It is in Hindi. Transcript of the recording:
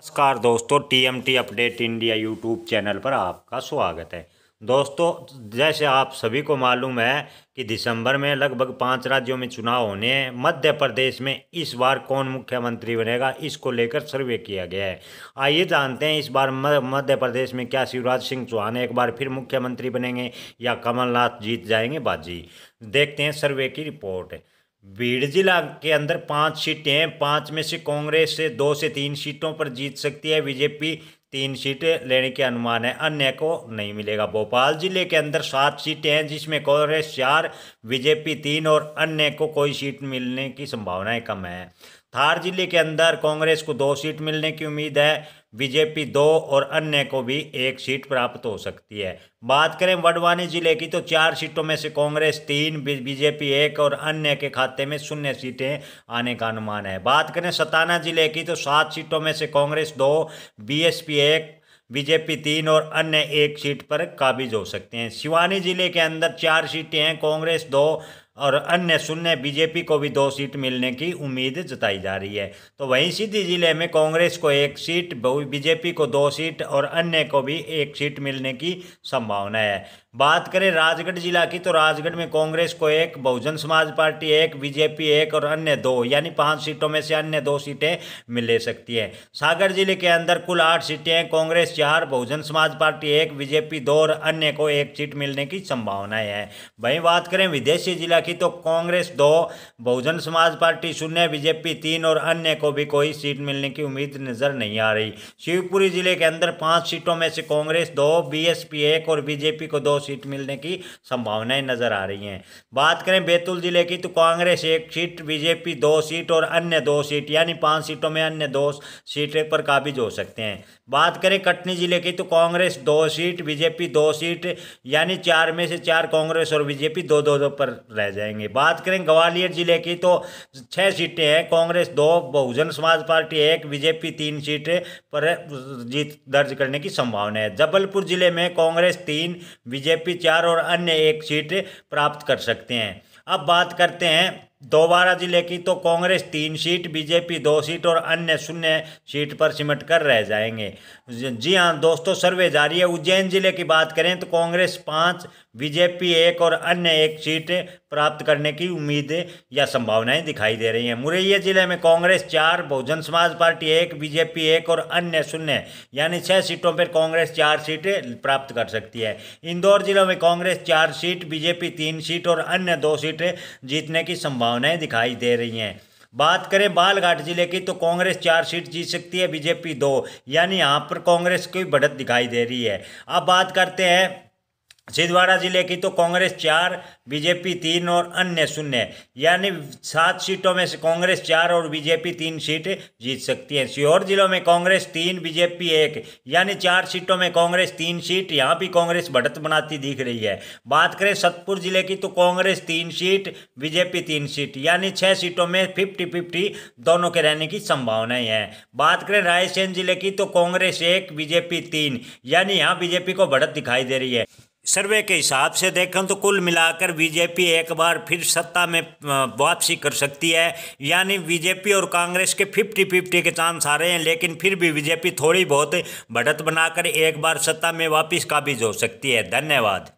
नमस्कार दोस्तों TMT update India YouTube channel पर आपका स्वागत है दोस्तों जैसे आप सभी को मालूम है कि दिसंबर में लगभग पांच राज्यों में चुनाव होने हैं मध्य प्रदेश में इस बार कौन मुख्यमंत्री बनेगा इसको लेकर सर्वे किया गया है आइए जानते हैं इस बार मध्य प्रदेश में क्या शिवराज सिंह चौहान एक बार फिर मुख्यमंत्री बनेंगे या कमलनाथ जीत जाएंगे बाजी देखते हैं सर्वे की रिपोर्ट भीड़ जिला के अंदर पांच सीटें हैं पांच में से कांग्रेस से दो से तीन सीटों पर जीत सकती है बीजेपी तीन सीटें लेने के अनुमान है अन्य को नहीं मिलेगा भोपाल जिले के अंदर सात सीटें हैं जिसमें कांग्रेस चार बीजेपी तीन और अन्य को कोई सीट मिलने की संभावनाएं कम है थार जिले के अंदर कांग्रेस को दो सीट मिलने की उम्मीद है बीजेपी दो और अन्य को भी एक सीट प्राप्त हो सकती है बात करें बड़वानी जिले की तो चार सीटों में से कांग्रेस तीन बीजेपी एक और अन्य के खाते में शून्य सीटें आने का अनुमान है बात करें सताना जिले की तो सात सीटों में से कांग्रेस दो बीएसपी एक बीजेपी तीन और अन्य एक सीट पर काबिज हो सकते हैं शिवानी जिले के अंदर चार सीटें हैं कांग्रेस दो और अन्य शून्य बीजेपी को भी दो सीट मिलने की उम्मीद जताई जा रही है तो वहीं सीधी जिले में कांग्रेस को एक सीट बीजेपी को दो सीट और अन्य को भी एक सीट मिलने की संभावना है बात करें राजगढ़ जिला की तो राजगढ़ में कांग्रेस को एक बहुजन समाज पार्टी एक बीजेपी एक और अन्य दो यानी पांच सीटों में से अन्य दो सीटें मिल सकती है सागर जिले के अंदर कुल आठ सीटें हैं कांग्रेस चार बहुजन समाज पार्टी एक बीजेपी दो और अन्य को एक सीट मिलने की संभावनाएं हैं वहीं बात करें विदेशी जिला की तो कांग्रेस दो बहुजन समाज पार्टी शून्य बीजेपी तीन और अन्य को भी कोई सीट मिलने की उम्मीद नजर नहीं आ रही शिवपुरी जिले के अंदर पांच सीटों में से कांग्रेस दो बी एक और बीजेपी को दो सीट मिलने की संभावनाएं नजर आ रही हैं बात करें बैतूल जिले की तो कांग्रेस एक सीट बीजेपी दो सीट और अन्य दो सीट यानी पांच सीटों में अन्य दो सीटें पर काबिज हो सकते हैं बात करें कटनी जिले की तो कांग्रेस दो सीट बीजेपी दो सीट यानी चार में से चार कांग्रेस और बीजेपी दो दो दो पर रह जाएंगे बात करें ग्वालियर जिले की तो छः सीटें हैं कांग्रेस दो बहुजन समाज पार्टी एक बीजेपी तीन सीट पर जीत दर्ज करने की संभावना है जबलपुर जिले में कांग्रेस तीन बीजेपी बीजेपी चार और अन्य एक सीट प्राप्त कर सकते हैं अब बात करते हैं दोबारा जिले की तो कांग्रेस तीन सीट बीजेपी दो सीट और अन्य शून्य सीट पर सिमट कर रह जाएंगे जी हाँ दोस्तों सर्वे जारी है उज्जैन जिले की बात करें तो कांग्रेस पाँच बीजेपी एक और अन्य एक सीट प्राप्त करने की उम्मीद या संभावनाएं दिखाई दे रही हैं मुरैया जिले में कांग्रेस चार बहुजन समाज पार्टी एक बीजेपी एक और अन्य शून्य यानी छः सीटों पर कांग्रेस चार सीट प्राप्त कर सकती है इंदौर जिलों में कांग्रेस चार सीट बीजेपी तीन सीट और अन्य दो सीटें जीतने की संभावना संभावनाएं दिखाई दे रही हैं बात करें बालघाट जिले की तो कांग्रेस चार सीट जीत सकती है बीजेपी दो यानी यहाँ पर कांग्रेस की बढ़त दिखाई दे रही है अब बात करते हैं छिंदवाड़ा जिले की तो कांग्रेस चार बीजेपी तीन और अन्य शून्य यानी सात सीटों में से कांग्रेस चार और बीजेपी तीन सीट जीत सकती है सीहोर जिलों में कांग्रेस तीन बीजेपी एक यानी चार सीटों में कांग्रेस तीन सीट यहाँ भी कांग्रेस बढ़त बनाती दिख रही है बात करें सतपुर जिले की तो कांग्रेस तीन सीट बीजेपी तीन सीट यानी छः सीटों में फिफ्टी फिफ्टी दोनों के रहने की संभावनाएँ हैं बात करें रायसेन जिले की तो कांग्रेस एक बीजेपी तीन यानी यहाँ बीजेपी को बढ़त दिखाई दे रही है सर्वे के हिसाब से देखें तो कुल मिलाकर बीजेपी एक बार फिर सत्ता में वापसी कर सकती है यानी बीजेपी और कांग्रेस के फिफ्टी फिफ्टी के चांस आ रहे हैं लेकिन फिर भी बीजेपी थोड़ी बहुत बढ़त बनाकर एक बार सत्ता में वापस काबिज हो सकती है धन्यवाद